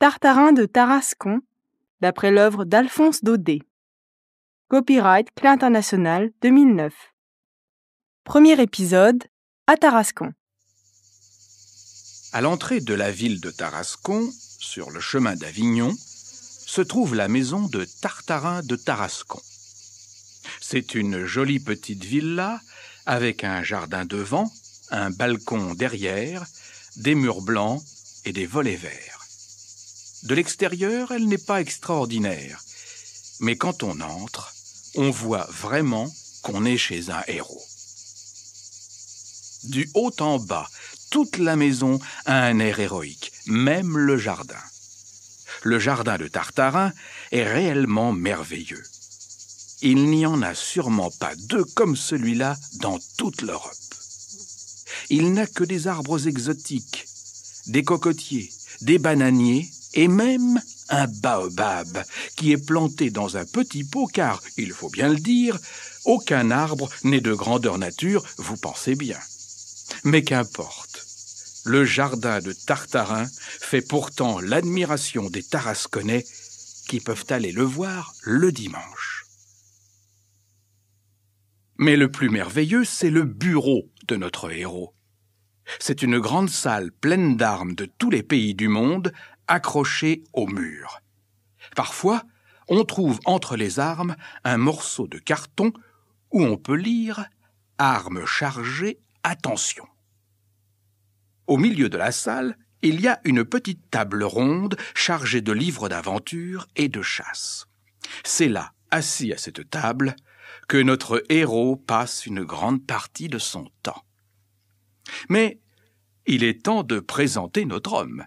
Tartarin de Tarascon, d'après l'œuvre d'Alphonse Daudet. Copyright Clé International 2009. Premier épisode à Tarascon. À l'entrée de la ville de Tarascon, sur le chemin d'Avignon, se trouve la maison de Tartarin de Tarascon. C'est une jolie petite villa avec un jardin devant, un balcon derrière, des murs blancs et des volets verts. De l'extérieur, elle n'est pas extraordinaire. Mais quand on entre, on voit vraiment qu'on est chez un héros. Du haut en bas, toute la maison a un air héroïque, même le jardin. Le jardin de Tartarin est réellement merveilleux. Il n'y en a sûrement pas deux comme celui-là dans toute l'Europe. Il n'a que des arbres exotiques, des cocotiers, des bananiers et même un baobab, qui est planté dans un petit pot car, il faut bien le dire, aucun arbre n'est de grandeur nature, vous pensez bien. Mais qu'importe, le jardin de Tartarin fait pourtant l'admiration des Tarasconnais qui peuvent aller le voir le dimanche. Mais le plus merveilleux, c'est le bureau de notre héros. C'est une grande salle pleine d'armes de tous les pays du monde, accrochés au mur. Parfois, on trouve entre les armes un morceau de carton où on peut lire Armes chargées, attention. Au milieu de la salle, il y a une petite table ronde chargée de livres d'aventure et de chasse. C'est là, assis à cette table, que notre héros passe une grande partie de son temps. Mais il est temps de présenter notre homme.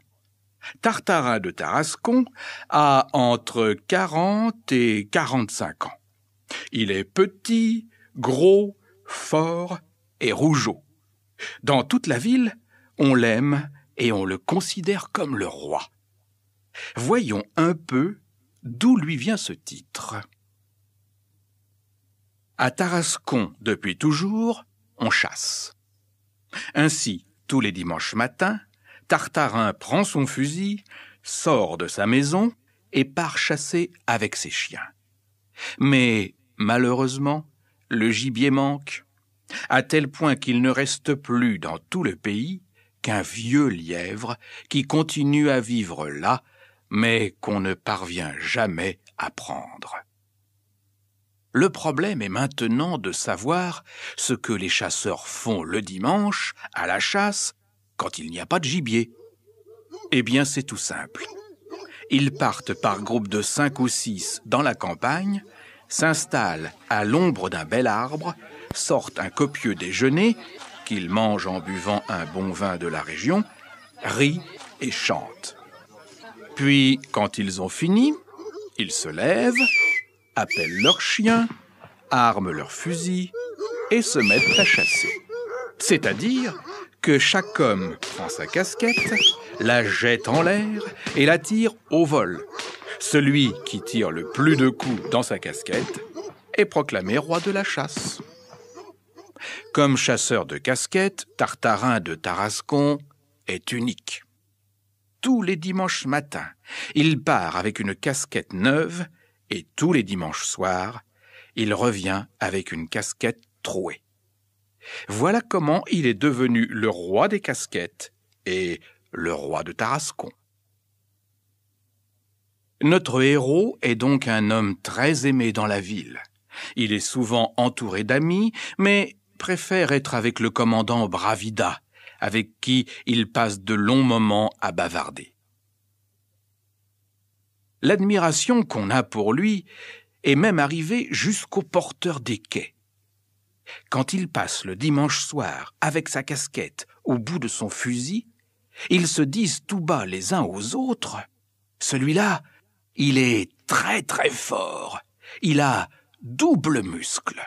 Tartarin de Tarascon a entre 40 et 45 ans. Il est petit, gros, fort et rougeau. Dans toute la ville, on l'aime et on le considère comme le roi. Voyons un peu d'où lui vient ce titre. À Tarascon, depuis toujours, on chasse. Ainsi, tous les dimanches matins, Tartarin prend son fusil, sort de sa maison et part chasser avec ses chiens. Mais, malheureusement, le gibier manque, à tel point qu'il ne reste plus dans tout le pays qu'un vieux lièvre qui continue à vivre là, mais qu'on ne parvient jamais à prendre. Le problème est maintenant de savoir ce que les chasseurs font le dimanche à la chasse quand il n'y a pas de gibier Eh bien, c'est tout simple. Ils partent par groupe de cinq ou six dans la campagne, s'installent à l'ombre d'un bel arbre, sortent un copieux déjeuner, qu'ils mangent en buvant un bon vin de la région, rient et chantent. Puis, quand ils ont fini, ils se lèvent, appellent leurs chiens, arment leurs fusils et se mettent à chasser. C'est-à-dire que chaque homme prend sa casquette, la jette en l'air et la tire au vol. Celui qui tire le plus de coups dans sa casquette est proclamé roi de la chasse. Comme chasseur de casquettes, Tartarin de Tarascon est unique. Tous les dimanches matins, il part avec une casquette neuve et tous les dimanches soirs, il revient avec une casquette trouée. Voilà comment il est devenu le roi des casquettes et le roi de Tarascon. Notre héros est donc un homme très aimé dans la ville. Il est souvent entouré d'amis, mais préfère être avec le commandant Bravida, avec qui il passe de longs moments à bavarder. L'admiration qu'on a pour lui est même arrivée jusqu'au porteur des quais. Quand il passe le dimanche soir avec sa casquette au bout de son fusil, ils se disent tout bas les uns aux autres Celui-là, il est très très fort. Il a double muscle.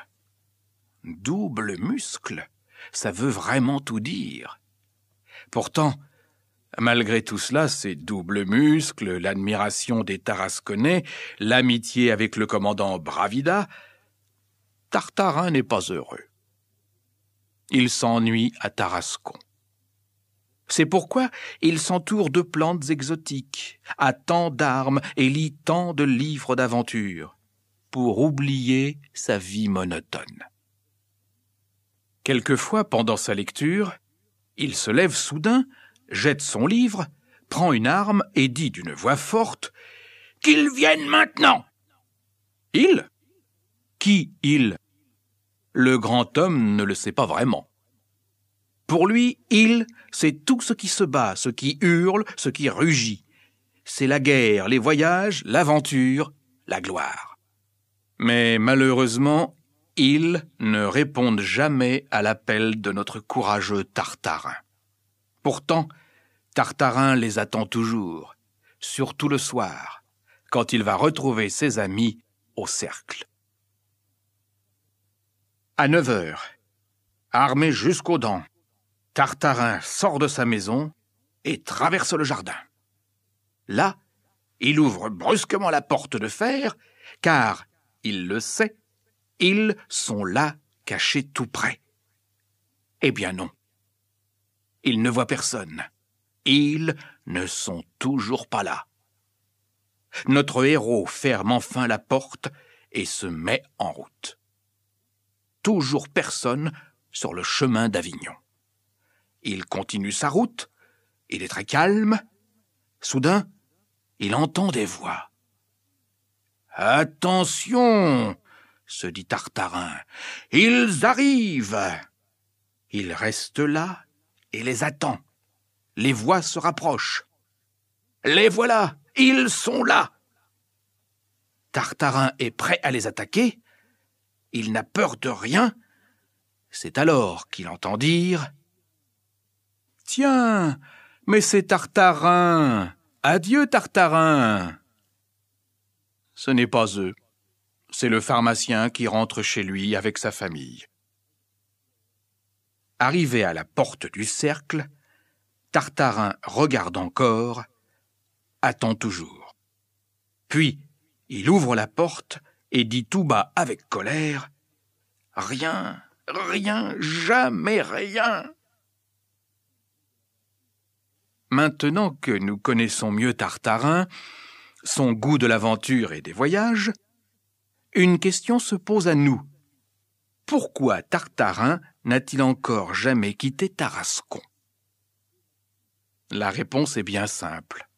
Double muscle, ça veut vraiment tout dire. Pourtant, malgré tout cela, ces doubles muscles, l'admiration des Tarasconnais, l'amitié avec le commandant Bravida, Tartarin n'est pas heureux. Il s'ennuie à Tarascon. C'est pourquoi il s'entoure de plantes exotiques, a tant d'armes et lit tant de livres d'aventure, pour oublier sa vie monotone. Quelquefois, pendant sa lecture, il se lève soudain, jette son livre, prend une arme et dit d'une voix forte Qu'ils viennent maintenant Il qui il Le grand homme ne le sait pas vraiment. Pour lui, il, c'est tout ce qui se bat, ce qui hurle, ce qui rugit. C'est la guerre, les voyages, l'aventure, la gloire. Mais malheureusement, ils ne répondent jamais à l'appel de notre courageux Tartarin. Pourtant, Tartarin les attend toujours, surtout le soir, quand il va retrouver ses amis au cercle. À 9 heures, armé jusqu'aux dents, Tartarin sort de sa maison et traverse le jardin. Là, il ouvre brusquement la porte de fer, car, il le sait, ils sont là cachés tout près. Eh bien non. Il ne voit personne. Ils ne sont toujours pas là. Notre héros ferme enfin la porte et se met en route toujours personne sur le chemin d'Avignon. Il continue sa route, il est très calme. Soudain, il entend des voix. Attention, se dit Tartarin, ils arrivent. Il reste là et les attend. Les voix se rapprochent. Les voilà, ils sont là. Tartarin est prêt à les attaquer, il n'a peur de rien. C'est alors qu'il entend dire Tiens, mais c'est Tartarin. Adieu, Tartarin. Ce n'est pas eux. C'est le pharmacien qui rentre chez lui avec sa famille. Arrivé à la porte du cercle, Tartarin regarde encore, attend toujours. Puis il ouvre la porte et dit tout bas avec colère Rien, rien, jamais rien. Maintenant que nous connaissons mieux Tartarin, son goût de l'aventure et des voyages, une question se pose à nous. Pourquoi Tartarin n'a-t-il encore jamais quitté Tarascon La réponse est bien simple.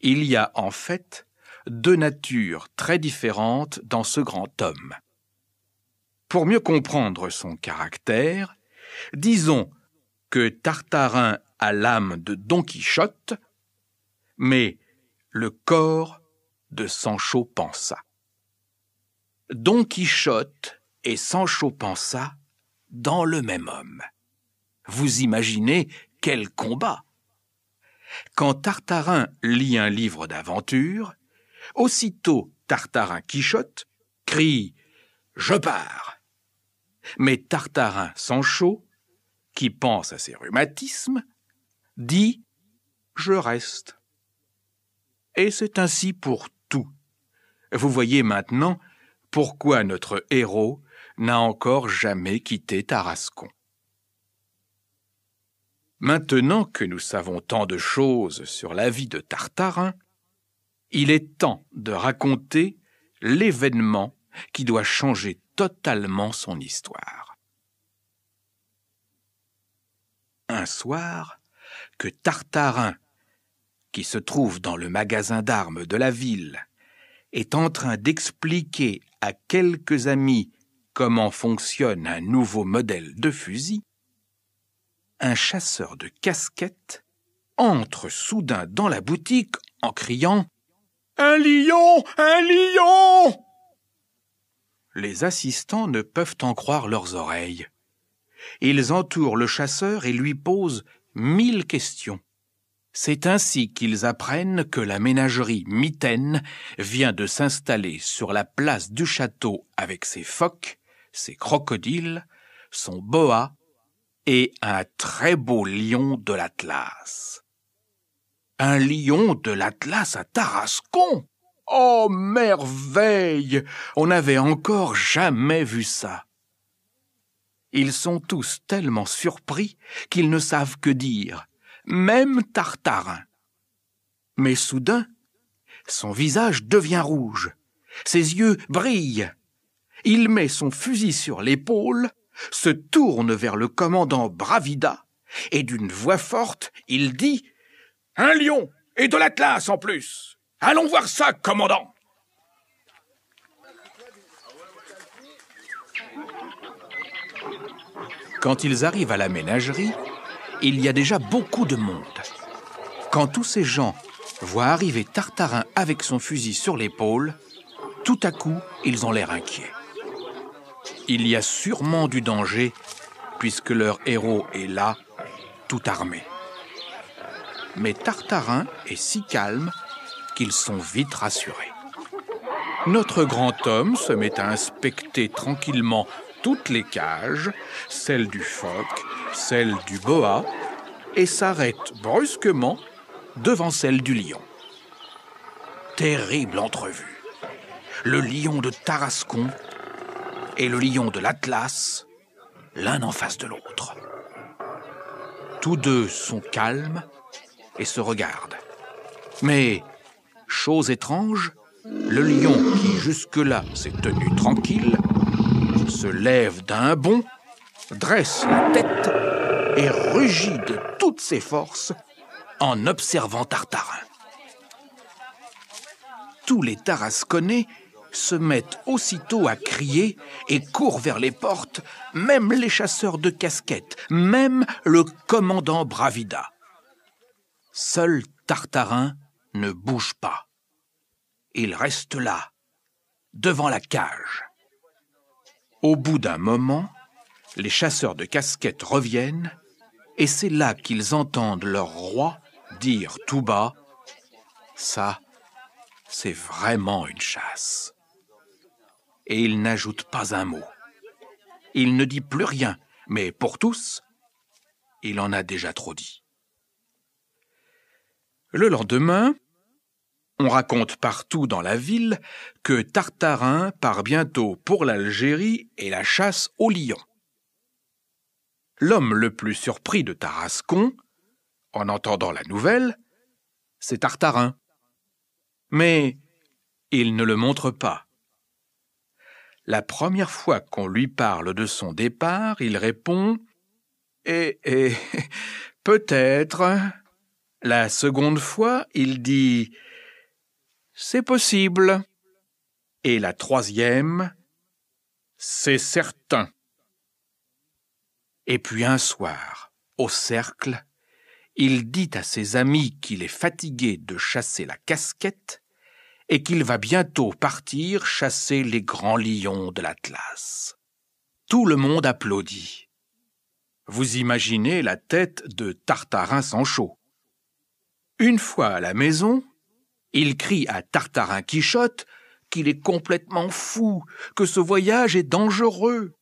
Il y a en fait deux natures très différentes dans ce grand homme. Pour mieux comprendre son caractère, disons que Tartarin a l'âme de Don Quichotte, mais le corps de Sancho Panza. Don Quichotte et Sancho Panza dans le même homme. Vous imaginez quel combat Quand Tartarin lit un livre d'aventure, Aussitôt, Tartarin quichotte, crie Je pars Mais Tartarin Sancho, qui pense à ses rhumatismes, dit Je reste. Et c'est ainsi pour tout. Vous voyez maintenant pourquoi notre héros n'a encore jamais quitté Tarascon. Maintenant que nous savons tant de choses sur la vie de Tartarin, il est temps de raconter l'événement qui doit changer totalement son histoire. Un soir, que Tartarin, qui se trouve dans le magasin d'armes de la ville, est en train d'expliquer à quelques amis comment fonctionne un nouveau modèle de fusil, un chasseur de casquettes entre soudain dans la boutique en criant un lion Un lion Les assistants ne peuvent en croire leurs oreilles. Ils entourent le chasseur et lui posent mille questions. C'est ainsi qu'ils apprennent que la ménagerie mitaine vient de s'installer sur la place du château avec ses phoques, ses crocodiles, son boa et un très beau lion de l'Atlas un lion de l'Atlas à Tarascon. Oh merveille On n'avait encore jamais vu ça. Ils sont tous tellement surpris qu'ils ne savent que dire, même Tartarin. Mais soudain, son visage devient rouge, ses yeux brillent. Il met son fusil sur l'épaule, se tourne vers le commandant Bravida, et d'une voix forte, il dit un lion et de l'Atlas en plus. Allons voir ça, commandant. Quand ils arrivent à la ménagerie, il y a déjà beaucoup de monde. Quand tous ces gens voient arriver Tartarin avec son fusil sur l'épaule, tout à coup, ils ont l'air inquiets. Il y a sûrement du danger, puisque leur héros est là, tout armé mais Tartarin est si calme qu'ils sont vite rassurés. Notre grand homme se met à inspecter tranquillement toutes les cages, celle du phoque, celle du boa, et s'arrête brusquement devant celle du lion. Terrible entrevue. Le lion de Tarascon et le lion de l'Atlas, l'un en face de l'autre. Tous deux sont calmes et se regarde. Mais, chose étrange, le lion qui jusque-là s'est tenu tranquille se lève d'un bond, dresse la tête et rugit de toutes ses forces en observant Tartarin. Tous les Tarasconnais se mettent aussitôt à crier et courent vers les portes, même les chasseurs de casquettes, même le commandant Bravida. Seul Tartarin ne bouge pas. Il reste là, devant la cage. Au bout d'un moment, les chasseurs de casquettes reviennent, et c'est là qu'ils entendent leur roi dire tout bas Ça, c'est vraiment une chasse. Et il n'ajoute pas un mot. Il ne dit plus rien, mais pour tous, il en a déjà trop dit. Le lendemain, on raconte partout dans la ville que Tartarin part bientôt pour l'Algérie et la chasse au lion. L'homme le plus surpris de Tarascon, en entendant la nouvelle, c'est Tartarin. Mais il ne le montre pas. La première fois qu'on lui parle de son départ, il répond Eh, eh, peut-être. La seconde fois, il dit C'est possible. Et la troisième C'est certain. Et puis un soir, au cercle, il dit à ses amis qu'il est fatigué de chasser la casquette et qu'il va bientôt partir chasser les grands lions de l'Atlas. Tout le monde applaudit. Vous imaginez la tête de Tartarin sans chaud. Une fois à la maison, il crie à Tartarin Quichotte qu'il est complètement fou, que ce voyage est dangereux.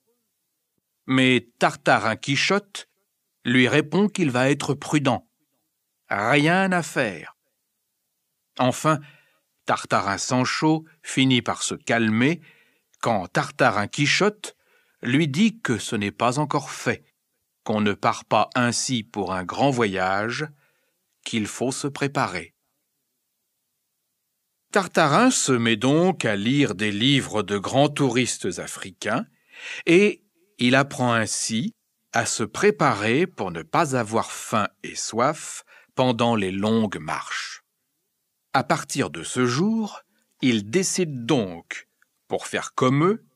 Mais Tartarin Quichotte lui répond qu'il va être prudent. Rien à faire. Enfin, Tartarin Sancho finit par se calmer quand Tartarin Quichotte lui dit que ce n'est pas encore fait, qu'on ne part pas ainsi pour un grand voyage, qu'il faut se préparer. Tartarin se met donc à lire des livres de grands touristes africains, et il apprend ainsi à se préparer pour ne pas avoir faim et soif pendant les longues marches. À partir de ce jour, il décide donc, pour faire comme eux,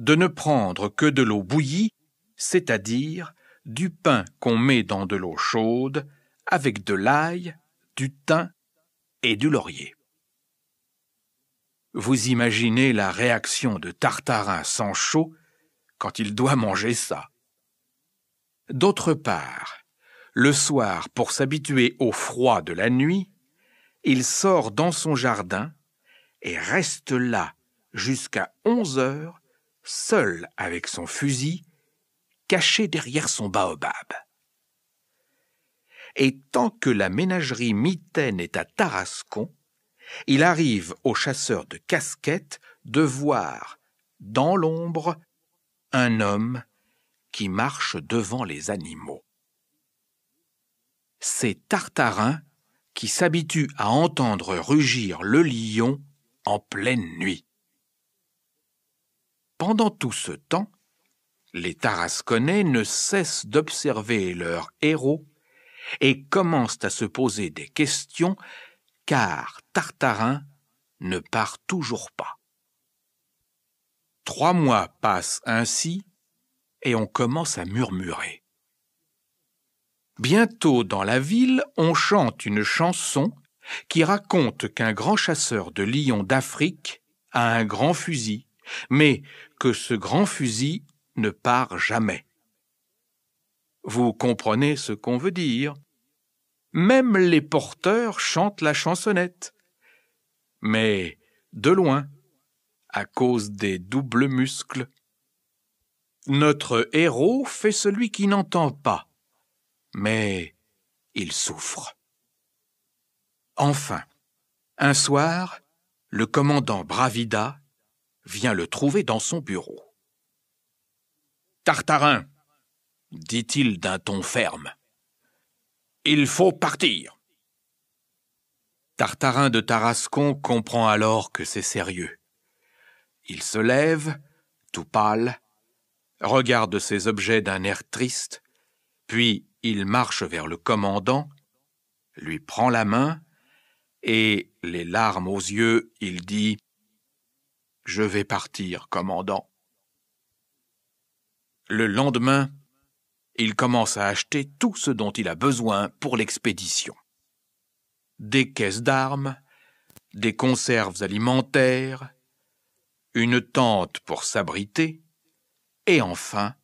de ne prendre que de l'eau bouillie, c'est-à-dire du pain qu'on met dans de l'eau chaude avec de l'ail, du thym et du laurier. Vous imaginez la réaction de Tartarin sans chaud quand il doit manger ça. D'autre part, le soir, pour s'habituer au froid de la nuit, il sort dans son jardin et reste là jusqu'à onze heures, seul avec son fusil, caché derrière son baobab et tant que la ménagerie mitaine est à Tarascon, il arrive aux chasseurs de casquettes de voir, dans l'ombre, un homme qui marche devant les animaux. C'est Tartarin qui s'habitue à entendre rugir le lion en pleine nuit. Pendant tout ce temps, les Tarasconnais ne cessent d'observer leur héros et commencent à se poser des questions car Tartarin ne part toujours pas. Trois mois passent ainsi et on commence à murmurer. Bientôt dans la ville, on chante une chanson qui raconte qu'un grand chasseur de lions d'Afrique a un grand fusil, mais que ce grand fusil ne part jamais. Vous comprenez ce qu'on veut dire. Même les porteurs chantent la chansonnette. Mais de loin, à cause des doubles muscles. Notre héros fait celui qui n'entend pas, mais il souffre. Enfin, un soir, le commandant Bravida vient le trouver dans son bureau. Tartarin, dit-il d'un ton ferme. Il faut partir. Tartarin de Tarascon comprend alors que c'est sérieux. Il se lève, tout pâle, regarde ses objets d'un air triste, puis il marche vers le commandant, lui prend la main, et, les larmes aux yeux, il dit Je vais partir, commandant. Le lendemain, il commence à acheter tout ce dont il a besoin pour l'expédition. Des caisses d'armes, des conserves alimentaires, une tente pour s'abriter, et enfin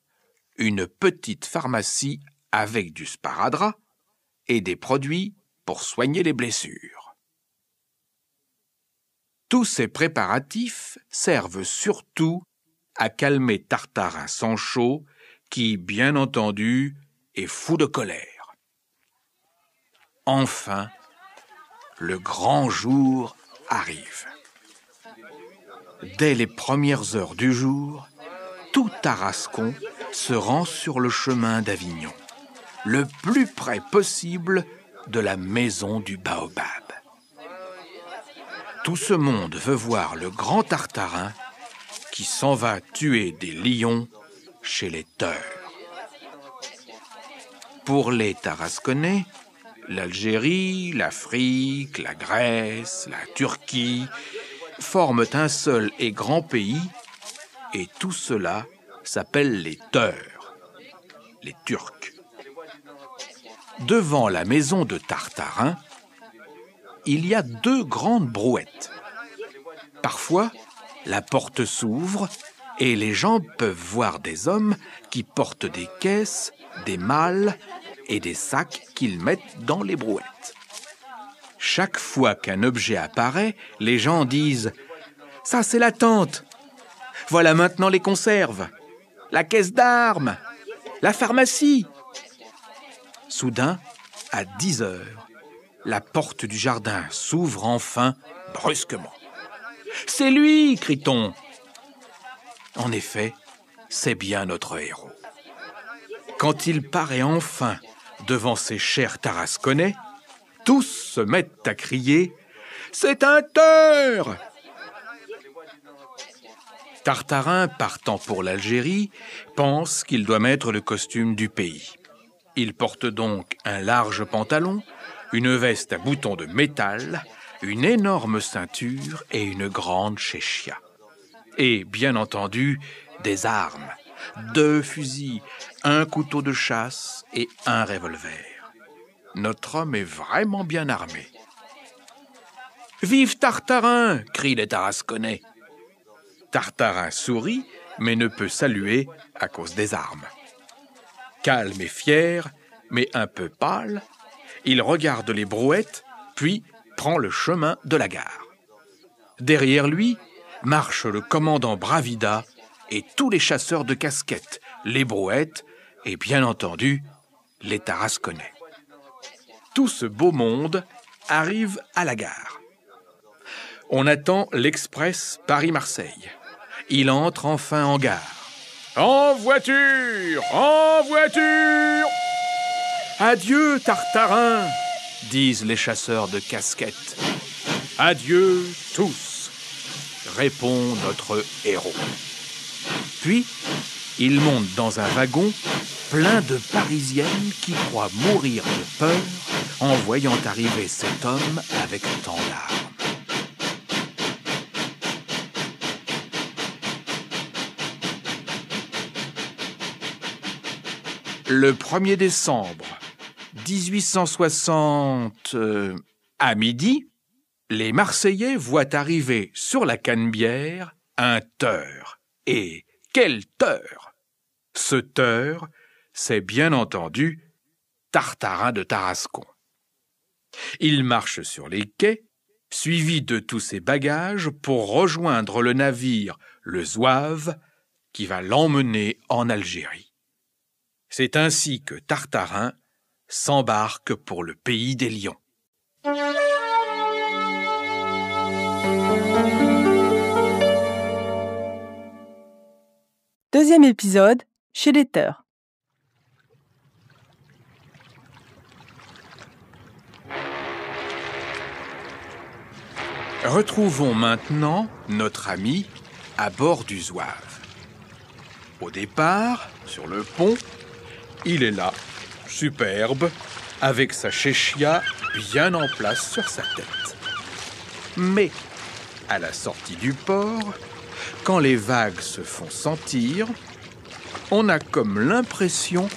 une petite pharmacie avec du sparadrap et des produits pour soigner les blessures. Tous ces préparatifs servent surtout à calmer Tartarin chaud qui, bien entendu, est fou de colère. Enfin, le grand jour arrive. Dès les premières heures du jour, tout Tarascon se rend sur le chemin d'Avignon, le plus près possible de la maison du baobab. Tout ce monde veut voir le grand Tartarin qui s'en va tuer des lions chez les Teurs. Pour les Tarasconnais, l'Algérie, l'Afrique, la Grèce, la Turquie forment un seul et grand pays, et tout cela s'appelle les Teurs, les Turcs. Devant la maison de Tartarin, il y a deux grandes brouettes. Parfois, la porte s'ouvre et les gens peuvent voir des hommes qui portent des caisses, des malles et des sacs qu'ils mettent dans les brouettes. Chaque fois qu'un objet apparaît, les gens disent ⁇ Ça c'est la tente Voilà maintenant les conserves La caisse d'armes La pharmacie !⁇ Soudain, à 10 heures, la porte du jardin s'ouvre enfin brusquement. C'est lui crie-t-on en effet, c'est bien notre héros. Quand il paraît enfin devant ses chers tarasconnais, tous se mettent à crier C'est un teur Tartarin, partant pour l'Algérie, pense qu'il doit mettre le costume du pays. Il porte donc un large pantalon, une veste à boutons de métal, une énorme ceinture et une grande chéchia et, bien entendu, des armes. Deux fusils, un couteau de chasse et un revolver. Notre homme est vraiment bien armé. Vive Tartarin crient les Tarasconnais. Tartarin sourit, mais ne peut saluer à cause des armes. Calme et fier, mais un peu pâle, il regarde les brouettes, puis prend le chemin de la gare. Derrière lui, Marche le commandant Bravida et tous les chasseurs de casquettes, les brouettes et bien entendu les tarasconnais. Tout ce beau monde arrive à la gare. On attend l'express Paris-Marseille. Il entre enfin en gare. En voiture En voiture Adieu, Tartarin disent les chasseurs de casquettes. Adieu tous répond notre héros. Puis, il monte dans un wagon plein de Parisiennes qui croient mourir de peur en voyant arriver cet homme avec tant d'armes. Le 1er décembre 1860 euh, à midi, les Marseillais voient arriver sur la Canebière un teur. Et quel teur Ce teur, c'est bien entendu Tartarin de Tarascon. Il marche sur les quais, suivi de tous ses bagages, pour rejoindre le navire, le Zouave, qui va l'emmener en Algérie. C'est ainsi que Tartarin s'embarque pour le pays des lions. Deuxième épisode, chez Letter. Retrouvons maintenant notre ami à bord du Zouave. Au départ, sur le pont, il est là, superbe, avec sa chéchia bien en place sur sa tête. Mais à la sortie du port, quand les vagues se font sentir, on a comme l'impression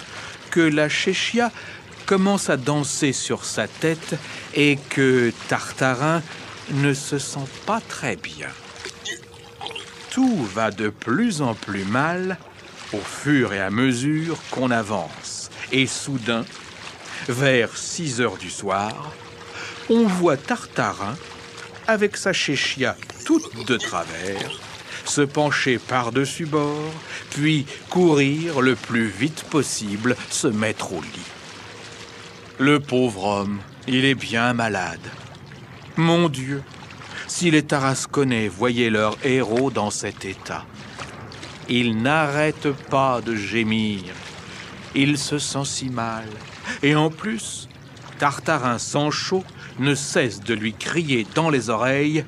que la chéchia commence à danser sur sa tête et que Tartarin ne se sent pas très bien. Tout va de plus en plus mal au fur et à mesure qu'on avance. Et soudain, vers 6 heures du soir, on voit Tartarin avec sa chéchia toute de travers, se pencher par-dessus bord, puis courir le plus vite possible, se mettre au lit. Le pauvre homme, il est bien malade. Mon Dieu, si les Tarasconnais voyaient leur héros dans cet état. Il n'arrête pas de gémir. Il se sent si mal. Et en plus, Tartarin sans chaud ne cesse de lui crier dans les oreilles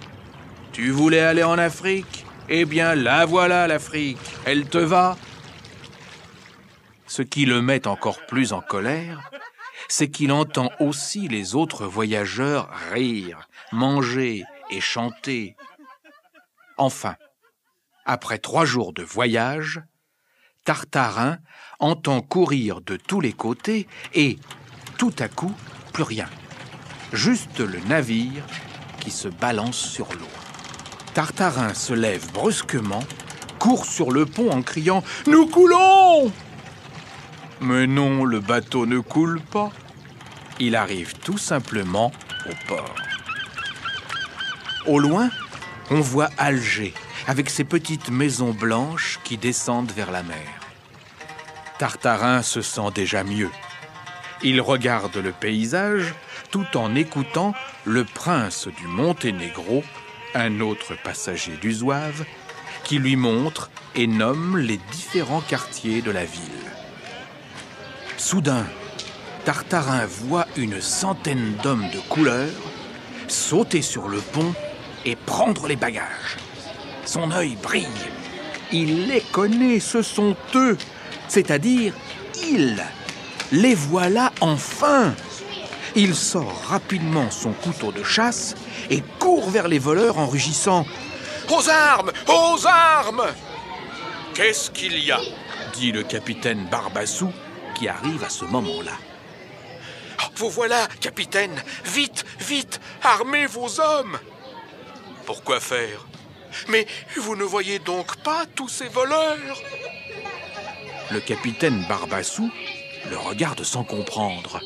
Tu voulais aller en Afrique Eh bien, la voilà l'Afrique Elle te va Ce qui le met encore plus en colère, c'est qu'il entend aussi les autres voyageurs rire, manger et chanter. Enfin, après trois jours de voyage, Tartarin entend courir de tous les côtés et, tout à coup, plus rien juste le navire qui se balance sur l'eau. Tartarin se lève brusquement, court sur le pont en criant ⁇ Nous coulons !⁇ Mais non, le bateau ne coule pas. Il arrive tout simplement au port. Au loin, on voit Alger, avec ses petites maisons blanches qui descendent vers la mer. Tartarin se sent déjà mieux. Il regarde le paysage tout en écoutant le prince du Monténégro, un autre passager du zouave, qui lui montre et nomme les différents quartiers de la ville. Soudain, Tartarin voit une centaine d'hommes de couleur sauter sur le pont et prendre les bagages. Son œil brille. Il les connaît, ce sont eux, c'est-à-dire ils. Les voilà enfin il sort rapidement son couteau de chasse et court vers les voleurs en rugissant ⁇ Aux armes Aux armes !⁇ Qu'est-ce qu'il y a dit le capitaine Barbassou qui arrive à ce moment-là. Ah, vous voilà, capitaine Vite, vite Armez vos hommes Pourquoi faire Mais vous ne voyez donc pas tous ces voleurs Le capitaine Barbassou le regarde sans comprendre.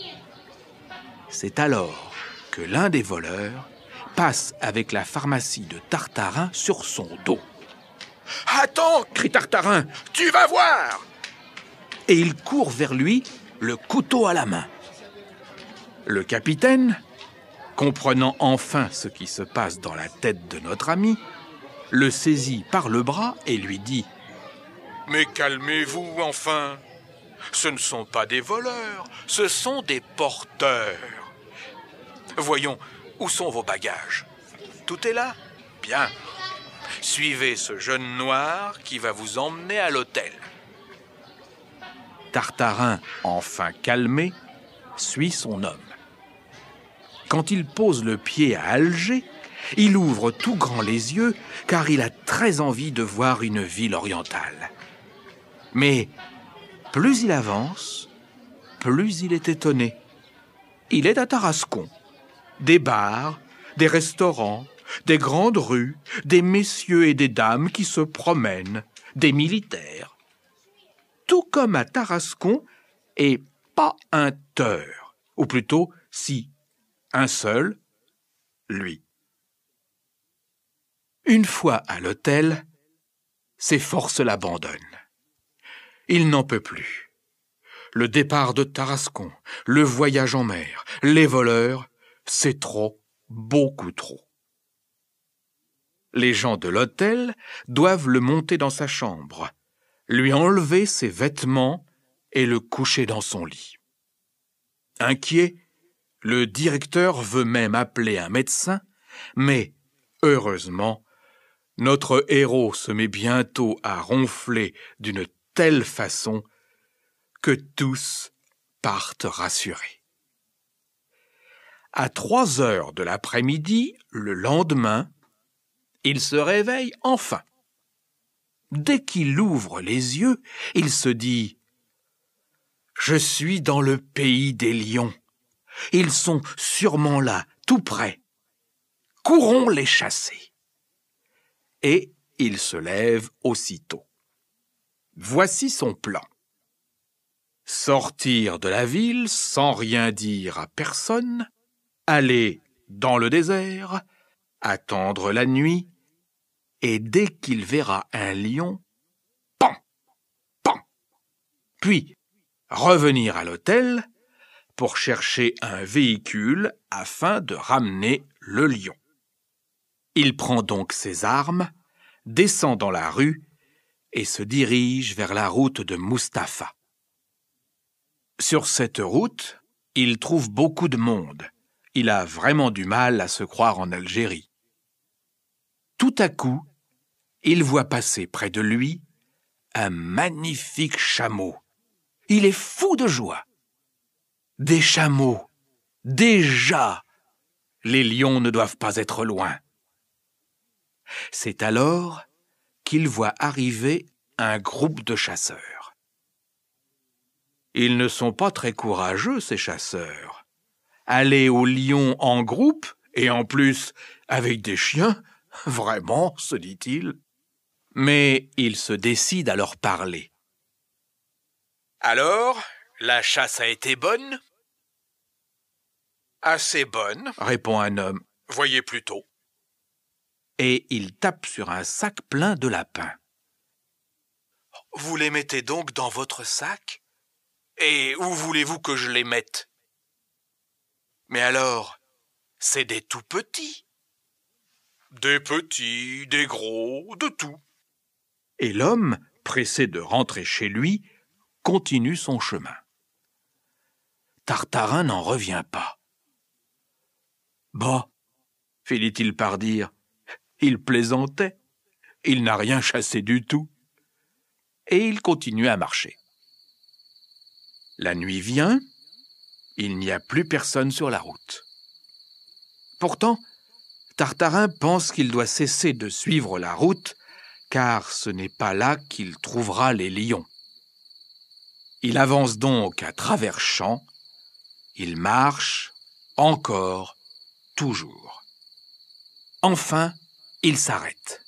C'est alors que l'un des voleurs passe avec la pharmacie de Tartarin sur son dos. Attends, crie Tartarin, tu vas voir Et il court vers lui, le couteau à la main. Le capitaine, comprenant enfin ce qui se passe dans la tête de notre ami, le saisit par le bras et lui dit ⁇ Mais calmez-vous enfin Ce ne sont pas des voleurs, ce sont des porteurs Voyons, où sont vos bagages Tout est là Bien. Suivez ce jeune noir qui va vous emmener à l'hôtel. Tartarin, enfin calmé, suit son homme. Quand il pose le pied à Alger, il ouvre tout grand les yeux car il a très envie de voir une ville orientale. Mais plus il avance, plus il est étonné. Il est à Tarascon des bars, des restaurants, des grandes rues, des messieurs et des dames qui se promènent, des militaires. Tout comme à Tarascon, et pas un teur, ou plutôt, si, un seul, lui. Une fois à l'hôtel, ses forces l'abandonnent. Il n'en peut plus. Le départ de Tarascon, le voyage en mer, les voleurs, c'est trop, beaucoup trop. Les gens de l'hôtel doivent le monter dans sa chambre, lui enlever ses vêtements et le coucher dans son lit. Inquiet, le directeur veut même appeler un médecin, mais, heureusement, notre héros se met bientôt à ronfler d'une telle façon que tous partent rassurés à trois heures de l'après-midi le lendemain, il se réveille enfin. Dès qu'il ouvre les yeux, il se dit Je suis dans le pays des lions. Ils sont sûrement là, tout près. Courons les chasser. Et il se lève aussitôt. Voici son plan. Sortir de la ville sans rien dire à personne, aller dans le désert, attendre la nuit, et dès qu'il verra un lion, pan, pan, puis revenir à l'hôtel pour chercher un véhicule afin de ramener le lion. Il prend donc ses armes, descend dans la rue et se dirige vers la route de Mustapha. Sur cette route, il trouve beaucoup de monde, il a vraiment du mal à se croire en Algérie. Tout à coup, il voit passer près de lui un magnifique chameau. Il est fou de joie. Des chameaux. Déjà. Les lions ne doivent pas être loin. C'est alors qu'il voit arriver un groupe de chasseurs. Ils ne sont pas très courageux, ces chasseurs aller au lion en groupe, et en plus avec des chiens, vraiment, se dit-il. Mais il se décide à leur parler. Alors, la chasse a été bonne Assez bonne, répond un homme. Voyez plutôt. Et il tape sur un sac plein de lapins. Vous les mettez donc dans votre sac Et où voulez-vous que je les mette mais alors, c'est des tout petits. Des petits, des gros, de tout. Et l'homme, pressé de rentrer chez lui, continue son chemin. Tartarin n'en revient pas. Bah, finit-il par dire, il plaisantait, il n'a rien chassé du tout. Et il continue à marcher. La nuit vient, il n'y a plus personne sur la route. Pourtant, Tartarin pense qu'il doit cesser de suivre la route, car ce n'est pas là qu'il trouvera les lions. Il avance donc à travers champs, il marche encore, toujours. Enfin, il s'arrête.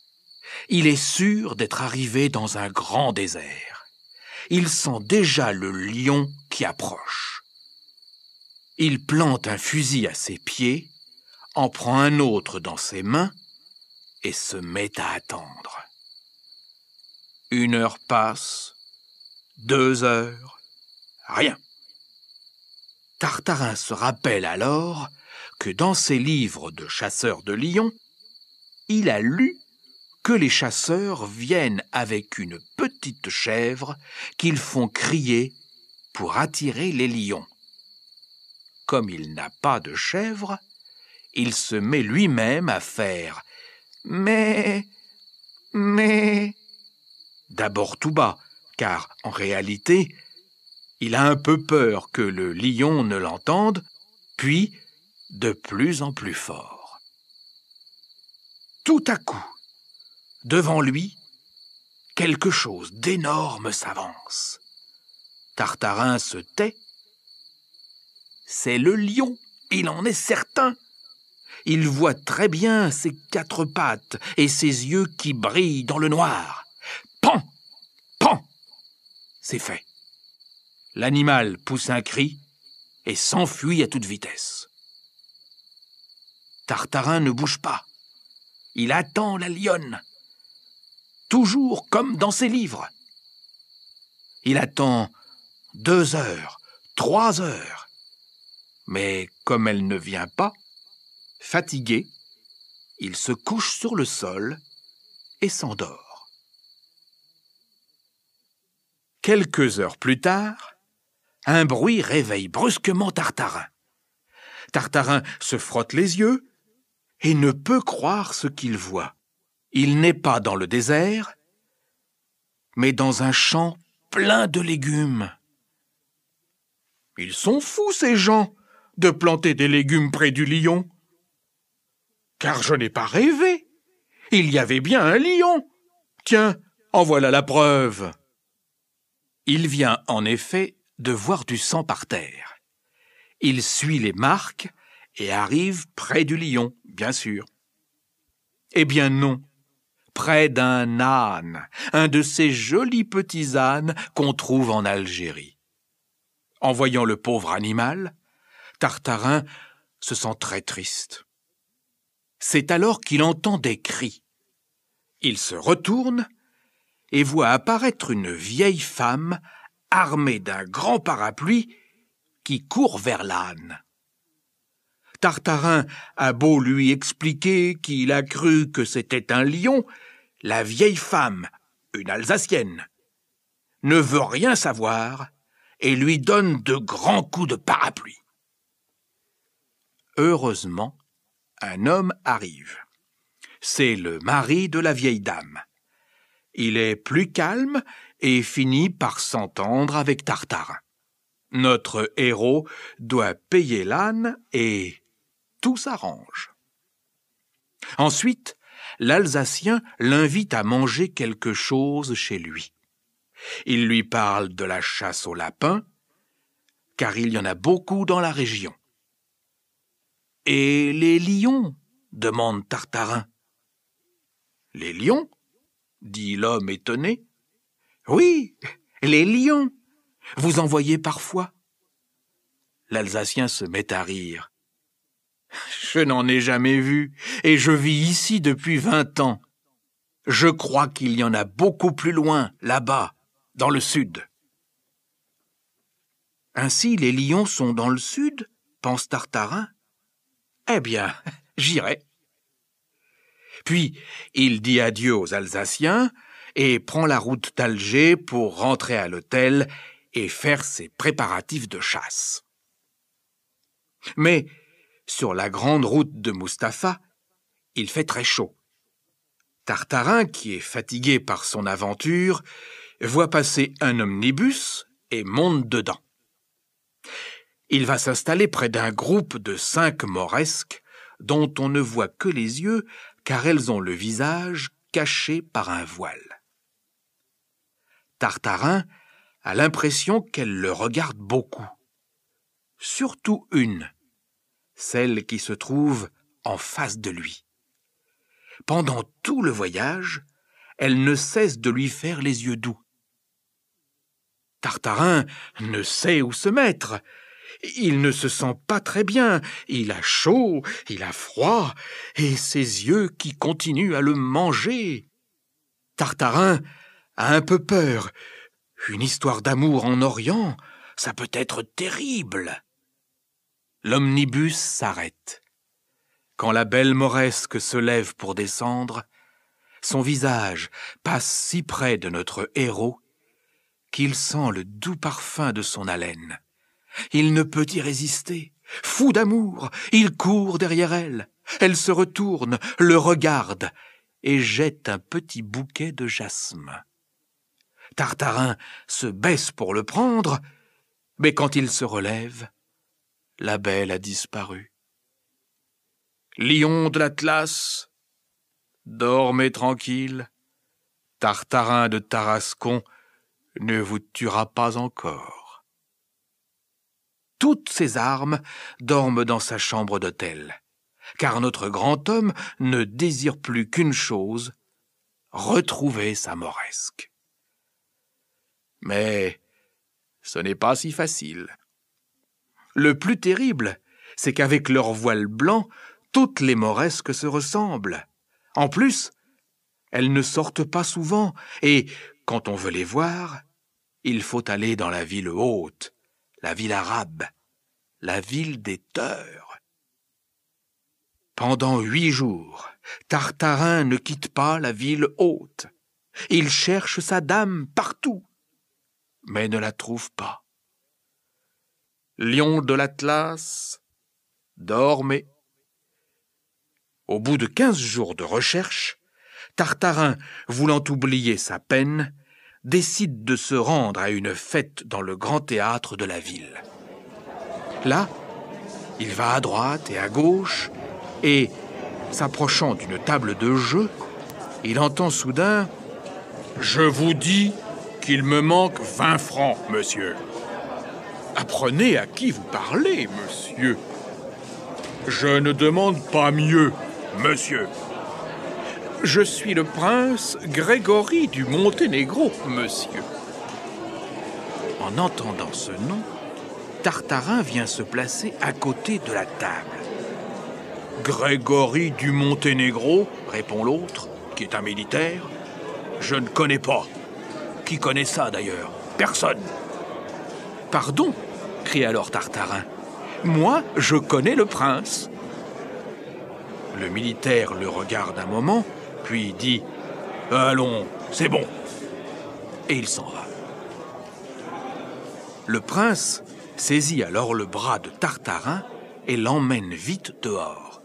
Il est sûr d'être arrivé dans un grand désert. Il sent déjà le lion qui approche. Il plante un fusil à ses pieds, en prend un autre dans ses mains et se met à attendre. Une heure passe, deux heures, rien. Tartarin se rappelle alors que dans ses livres de chasseurs de lions, il a lu que les chasseurs viennent avec une petite chèvre qu'ils font crier pour attirer les lions comme il n'a pas de chèvre, il se met lui-même à faire Mais, mais. D'abord tout bas, car en réalité, il a un peu peur que le lion ne l'entende, puis de plus en plus fort. Tout à coup, devant lui, quelque chose d'énorme s'avance. Tartarin se tait c'est le lion, il en est certain. Il voit très bien ses quatre pattes et ses yeux qui brillent dans le noir. Pan Pan C'est fait. L'animal pousse un cri et s'enfuit à toute vitesse. Tartarin ne bouge pas. Il attend la lionne. Toujours comme dans ses livres. Il attend deux heures, trois heures. Mais comme elle ne vient pas, fatigué, il se couche sur le sol et s'endort. Quelques heures plus tard, un bruit réveille brusquement Tartarin. Tartarin se frotte les yeux et ne peut croire ce qu'il voit. Il n'est pas dans le désert, mais dans un champ plein de légumes. Ils sont fous, ces gens, de planter des légumes près du lion Car je n'ai pas rêvé. Il y avait bien un lion. Tiens, en voilà la preuve. Il vient en effet de voir du sang par terre. Il suit les marques et arrive près du lion, bien sûr. Eh bien non, près d'un âne, un de ces jolis petits ânes qu'on trouve en Algérie. En voyant le pauvre animal, Tartarin se sent très triste. C'est alors qu'il entend des cris. Il se retourne et voit apparaître une vieille femme armée d'un grand parapluie qui court vers l'âne. Tartarin a beau lui expliquer qu'il a cru que c'était un lion, la vieille femme, une Alsacienne, ne veut rien savoir et lui donne de grands coups de parapluie. Heureusement, un homme arrive. C'est le mari de la vieille dame. Il est plus calme et finit par s'entendre avec Tartarin. Notre héros doit payer l'âne et tout s'arrange. Ensuite, l'Alsacien l'invite à manger quelque chose chez lui. Il lui parle de la chasse aux lapins, car il y en a beaucoup dans la région. Et les lions demande Tartarin. Les lions dit l'homme étonné. Oui, les lions. Vous en voyez parfois. L'Alsacien se met à rire. Je n'en ai jamais vu, et je vis ici depuis vingt ans. Je crois qu'il y en a beaucoup plus loin, là-bas, dans le sud. Ainsi les lions sont dans le sud, pense Tartarin. Eh bien, j'irai. Puis il dit adieu aux Alsaciens et prend la route d'Alger pour rentrer à l'hôtel et faire ses préparatifs de chasse. Mais sur la grande route de Mustapha, il fait très chaud. Tartarin, qui est fatigué par son aventure, voit passer un omnibus et monte dedans. Il va s'installer près d'un groupe de cinq moresques dont on ne voit que les yeux car elles ont le visage caché par un voile. Tartarin a l'impression qu'elles le regardent beaucoup. Surtout une, celle qui se trouve en face de lui. Pendant tout le voyage, elle ne cesse de lui faire les yeux doux. Tartarin ne sait où se mettre, il ne se sent pas très bien, il a chaud, il a froid, et ses yeux qui continuent à le manger. Tartarin a un peu peur. Une histoire d'amour en Orient, ça peut être terrible. L'omnibus s'arrête. Quand la belle Mauresque se lève pour descendre, son visage passe si près de notre héros qu'il sent le doux parfum de son haleine. Il ne peut y résister. Fou d'amour, il court derrière elle. Elle se retourne, le regarde, et jette un petit bouquet de jasme. Tartarin se baisse pour le prendre, mais quand il se relève, la belle a disparu. Lion de l'Atlas, dormez tranquille, Tartarin de Tarascon ne vous tuera pas encore toutes ses armes, dorment dans sa chambre d'hôtel. Car notre grand homme ne désire plus qu'une chose, retrouver sa moresque. Mais ce n'est pas si facile. Le plus terrible, c'est qu'avec leur voile blanc, toutes les moresques se ressemblent. En plus, elles ne sortent pas souvent, et, quand on veut les voir, il faut aller dans la ville haute, la ville arabe, la ville des teurs. Pendant huit jours, Tartarin ne quitte pas la ville haute. Il cherche sa dame partout, mais ne la trouve pas. Lion de l'Atlas, dormez. Au bout de quinze jours de recherche, Tartarin, voulant oublier sa peine, décide de se rendre à une fête dans le grand théâtre de la ville. Là, il va à droite et à gauche, et, s'approchant d'une table de jeu, il entend soudain ⁇ Je vous dis qu'il me manque 20 francs, monsieur. Apprenez à qui vous parlez, monsieur. Je ne demande pas mieux, monsieur. ⁇ je suis le prince Grégory du Monténégro, monsieur. En entendant ce nom, Tartarin vient se placer à côté de la table. Grégory du Monténégro, répond l'autre, qui est un militaire. Je ne connais pas. Qui connaît ça d'ailleurs Personne. Pardon, crie alors Tartarin. Moi, je connais le prince. Le militaire le regarde un moment, puis dit Allons, c'est bon. Et il s'en va. Le prince saisit alors le bras de Tartarin et l'emmène vite dehors.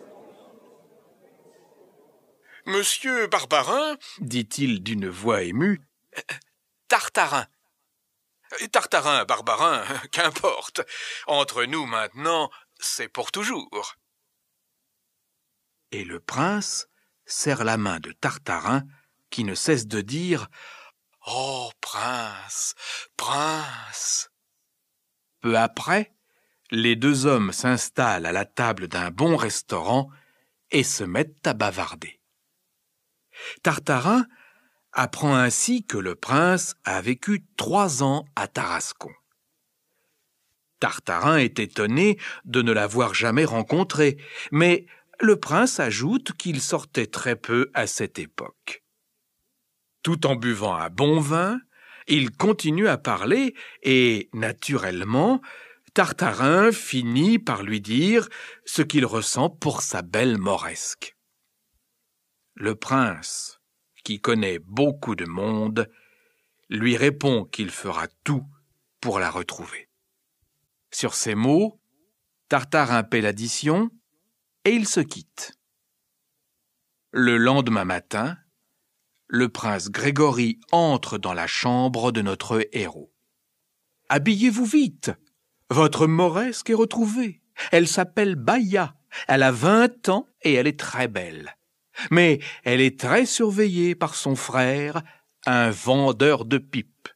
Monsieur Barbarin, dit-il d'une voix émue, Tartarin. Tartarin, Barbarin, qu'importe. Entre nous maintenant, c'est pour toujours. Et le prince serre la main de Tartarin, qui ne cesse de dire Oh, prince, prince Peu après, les deux hommes s'installent à la table d'un bon restaurant et se mettent à bavarder. Tartarin apprend ainsi que le prince a vécu trois ans à Tarascon. Tartarin est étonné de ne l'avoir jamais rencontré, mais le prince ajoute qu'il sortait très peu à cette époque. Tout en buvant un bon vin, il continue à parler et, naturellement, Tartarin finit par lui dire ce qu'il ressent pour sa belle moresque. Le prince, qui connaît beaucoup de monde, lui répond qu'il fera tout pour la retrouver. Sur ces mots, Tartarin paie l'addition, et ils se quitte. Le lendemain matin, le prince Grégory entre dans la chambre de notre héros. Habillez-vous vite. Votre mauresque est retrouvée. Elle s'appelle Baïa. Elle a vingt ans et elle est très belle. Mais elle est très surveillée par son frère, un vendeur de pipes.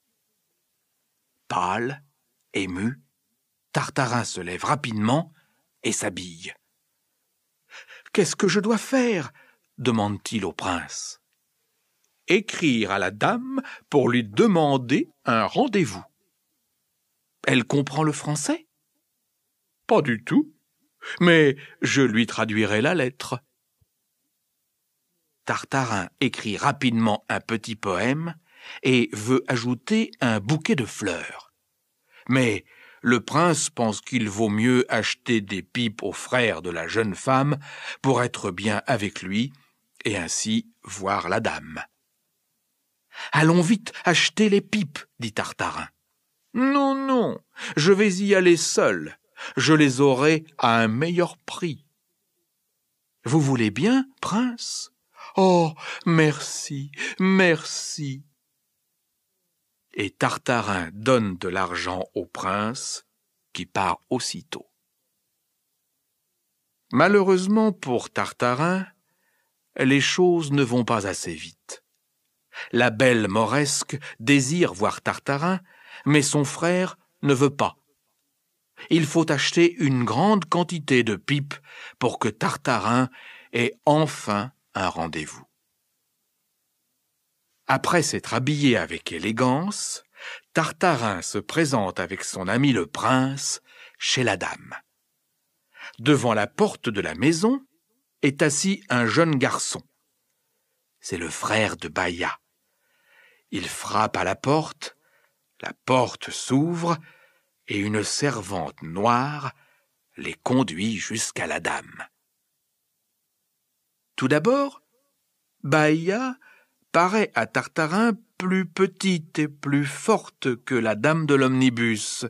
Pâle, ému, Tartarin se lève rapidement et s'habille. Qu'est-ce que je dois faire demande-t-il au prince. Écrire à la dame pour lui demander un rendez-vous. Elle comprend le français Pas du tout, mais je lui traduirai la lettre. Tartarin écrit rapidement un petit poème et veut ajouter un bouquet de fleurs. Mais le prince pense qu'il vaut mieux acheter des pipes aux frère de la jeune femme pour être bien avec lui, et ainsi voir la dame. Allons vite acheter les pipes, dit Tartarin. Non, non, je vais y aller seul. Je les aurai à un meilleur prix. Vous voulez bien, prince? Oh. Merci, merci et Tartarin donne de l'argent au prince, qui part aussitôt. Malheureusement pour Tartarin, les choses ne vont pas assez vite. La belle Mauresque désire voir Tartarin, mais son frère ne veut pas. Il faut acheter une grande quantité de pipes pour que Tartarin ait enfin un rendez-vous. Après s'être habillé avec élégance, Tartarin se présente avec son ami le prince chez la dame. Devant la porte de la maison est assis un jeune garçon. C'est le frère de Baïa. Il frappe à la porte, la porte s'ouvre, et une servante noire les conduit jusqu'à la dame. Tout d'abord, Baïa paraît à Tartarin plus petite et plus forte que la dame de l'omnibus.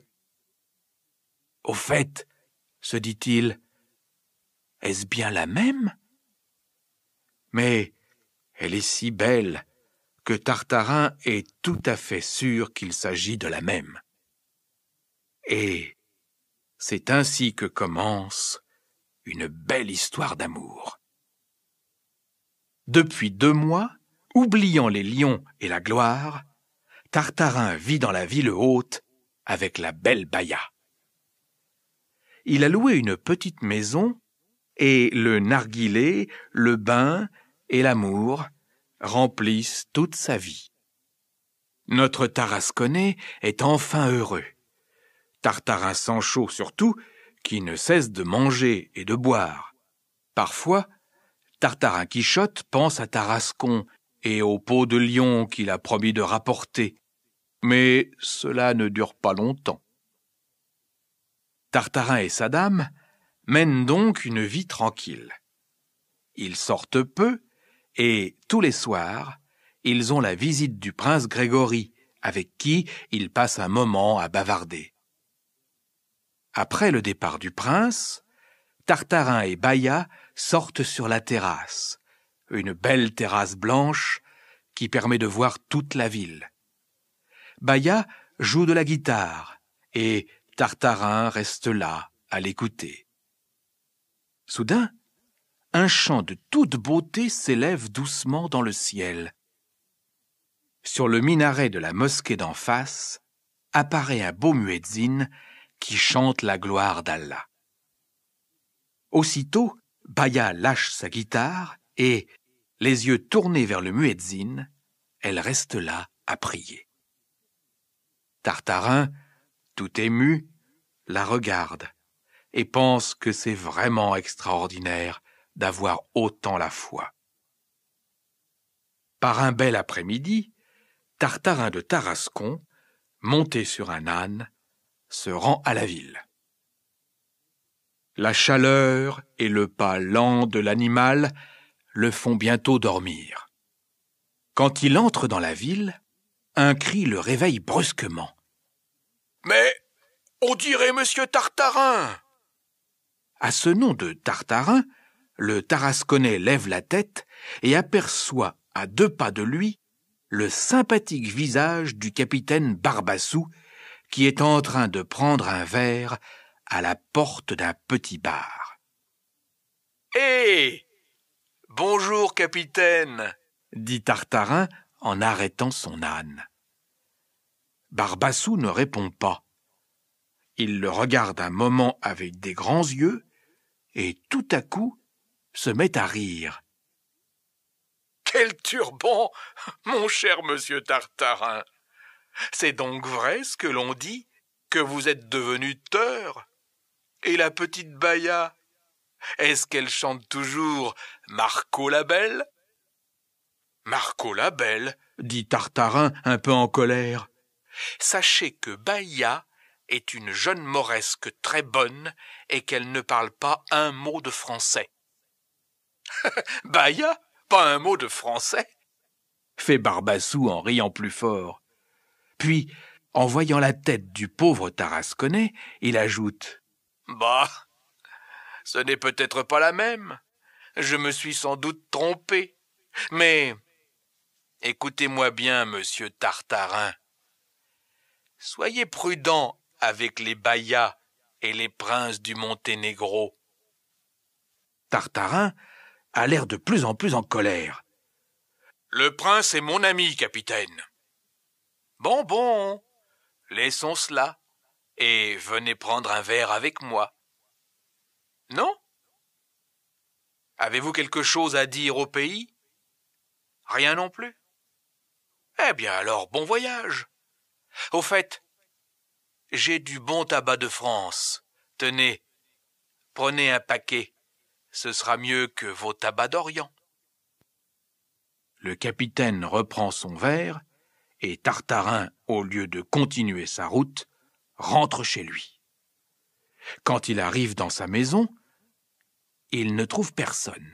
Au fait, se dit-il, est-ce bien la même Mais elle est si belle que Tartarin est tout à fait sûr qu'il s'agit de la même. Et c'est ainsi que commence une belle histoire d'amour. Depuis deux mois, Oubliant les lions et la gloire, Tartarin vit dans la ville haute avec la belle Baïa. Il a loué une petite maison et le narguilé, le bain et l'amour remplissent toute sa vie. Notre Tarasconnais est enfin heureux. Tartarin Sancho surtout, qui ne cesse de manger et de boire. Parfois, Tartarin Quichotte pense à Tarascon et au pot de lion qu'il a promis de rapporter. Mais cela ne dure pas longtemps. Tartarin et sa dame mènent donc une vie tranquille. Ils sortent peu, et tous les soirs, ils ont la visite du prince Grégory, avec qui ils passent un moment à bavarder. Après le départ du prince, Tartarin et Baïa sortent sur la terrasse, une belle terrasse blanche qui permet de voir toute la ville. Baya joue de la guitare et Tartarin reste là à l'écouter. Soudain, un chant de toute beauté s'élève doucement dans le ciel. Sur le minaret de la mosquée d'en face apparaît un beau muezzin qui chante la gloire d'Allah. Aussitôt, Baya lâche sa guitare et, les yeux tournés vers le muezzin, elle reste là à prier. Tartarin, tout ému, la regarde et pense que c'est vraiment extraordinaire d'avoir autant la foi. Par un bel après-midi, Tartarin de Tarascon, monté sur un âne, se rend à la ville. La chaleur et le pas lent de l'animal le font bientôt dormir. Quand il entre dans la ville, un cri le réveille brusquement. Mais on dirait Monsieur Tartarin. À ce nom de Tartarin, le Tarasconnais lève la tête et aperçoit à deux pas de lui le sympathique visage du capitaine Barbassou qui est en train de prendre un verre à la porte d'un petit bar. Hé eh Bonjour, capitaine, dit Tartarin en arrêtant son âne. Barbassou ne répond pas. Il le regarde un moment avec des grands yeux, et tout à coup se met à rire. Quel turban, mon cher monsieur Tartarin. C'est donc vrai ce que l'on dit, que vous êtes devenu teur. Et la petite Baïa, est-ce qu'elle chante toujours Marco la Belle Marco la Belle, dit Tartarin un peu en colère. Sachez que Baïa est une jeune mauresque très bonne et qu'elle ne parle pas un mot de français. Baïa Pas un mot de français fait Barbassou en riant plus fort. Puis, en voyant la tête du pauvre Tarasconnais, il ajoute Bah, ce n'est peut-être pas la même. Je me suis sans doute trompé. Mais écoutez-moi bien, monsieur Tartarin. Soyez prudent avec les Bayas et les princes du Monténégro. Tartarin a l'air de plus en plus en colère. Le prince est mon ami, capitaine. Bon, bon, laissons cela, et venez prendre un verre avec moi. Non Avez-vous quelque chose à dire au pays Rien non plus Eh bien alors, bon voyage. Au fait, j'ai du bon tabac de France. Tenez, prenez un paquet. Ce sera mieux que vos tabacs d'Orient. Le capitaine reprend son verre, et Tartarin, au lieu de continuer sa route, rentre chez lui. Quand il arrive dans sa maison, il ne trouve personne.